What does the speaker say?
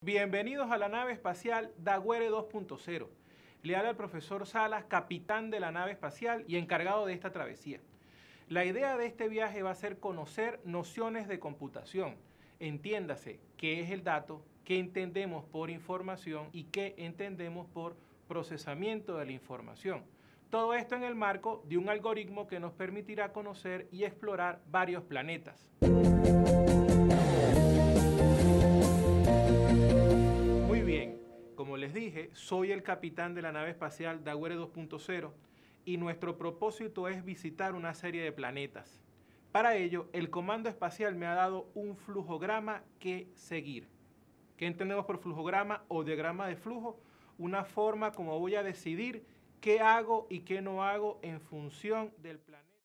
Bienvenidos a la nave espacial Daguerre 2.0. Le habla el profesor Salas, capitán de la nave espacial y encargado de esta travesía. La idea de este viaje va a ser conocer nociones de computación. Entiéndase qué es el dato, qué entendemos por información y qué entendemos por procesamiento de la información. Todo esto en el marco de un algoritmo que nos permitirá conocer y explorar varios planetas. les dije, soy el capitán de la nave espacial Daguerre 2.0 y nuestro propósito es visitar una serie de planetas. Para ello, el Comando Espacial me ha dado un flujograma que seguir. ¿Qué entendemos por flujograma o diagrama de flujo? Una forma como voy a decidir qué hago y qué no hago en función del planeta.